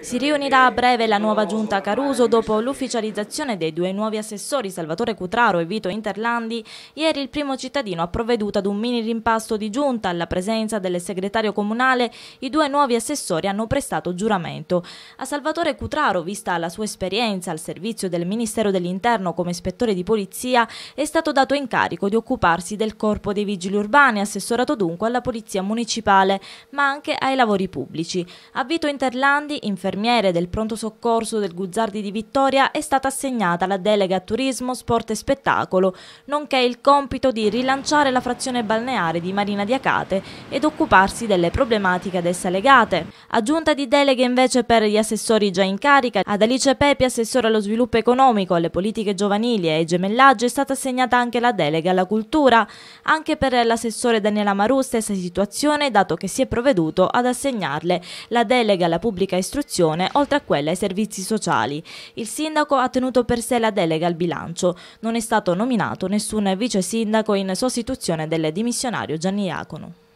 Si riunirà a breve la nuova giunta Caruso dopo l'ufficializzazione dei due nuovi assessori Salvatore Cutraro e Vito Interlandi. Ieri il primo cittadino ha provveduto ad un mini rimpasto di giunta alla presenza del segretario comunale. I due nuovi assessori hanno prestato giuramento. A Salvatore Cutraro, vista la sua esperienza al servizio del Ministero dell'Interno come ispettore di polizia, è stato dato incarico di occuparsi del corpo dei vigili urbani, assessorato dunque alla polizia municipale, ma anche ai lavori pubblici. A Vito Interlandi, infermiere infermiere del pronto soccorso del Guzzardi di Vittoria è stata assegnata la delega turismo, sport e spettacolo, nonché il compito di rilanciare la frazione balneare di Marina di Acate ed occuparsi delle problematiche ad essa legate. Aggiunta di deleghe invece per gli assessori già in carica, ad Alice Pepi, assessore allo sviluppo economico, alle politiche giovanili e ai gemellaggi, è stata assegnata anche la delega alla cultura. Anche per l'assessore Daniela Marù stessa situazione, dato che si è provveduto ad assegnarle la delega alla pubblica istruzione istruzione, oltre a quella ai servizi sociali. Il sindaco ha tenuto per sé la delega al bilancio. Non è stato nominato nessun vice sindaco in sostituzione del dimissionario Gianni Iacono.